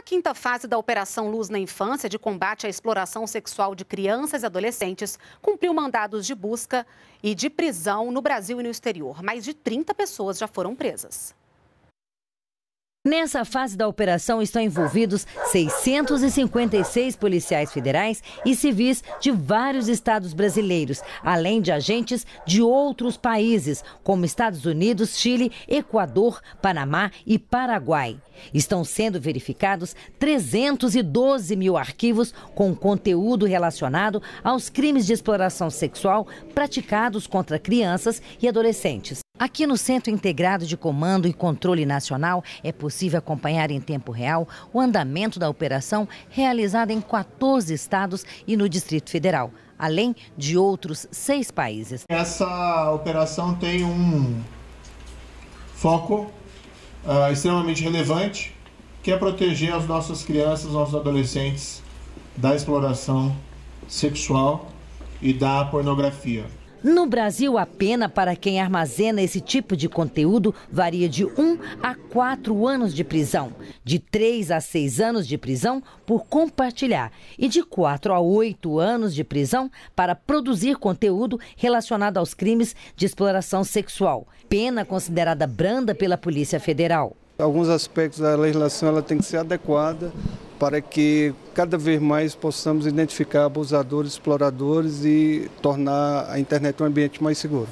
A quinta fase da Operação Luz na Infância, de combate à exploração sexual de crianças e adolescentes, cumpriu mandados de busca e de prisão no Brasil e no exterior. Mais de 30 pessoas já foram presas. Nessa fase da operação estão envolvidos 656 policiais federais e civis de vários estados brasileiros, além de agentes de outros países, como Estados Unidos, Chile, Equador, Panamá e Paraguai. Estão sendo verificados 312 mil arquivos com conteúdo relacionado aos crimes de exploração sexual praticados contra crianças e adolescentes. Aqui no Centro Integrado de Comando e Controle Nacional é possível acompanhar em tempo real o andamento da operação realizada em 14 estados e no Distrito Federal, além de outros seis países. Essa operação tem um foco uh, extremamente relevante, que é proteger as nossas crianças, nossos adolescentes da exploração sexual e da pornografia. No Brasil, a pena para quem armazena esse tipo de conteúdo varia de 1 a 4 anos de prisão, de 3 a 6 anos de prisão por compartilhar e de 4 a 8 anos de prisão para produzir conteúdo relacionado aos crimes de exploração sexual, pena considerada branda pela Polícia Federal. Alguns aspectos da legislação ela tem que ser adequada para que cada vez mais possamos identificar abusadores, exploradores e tornar a internet um ambiente mais seguro.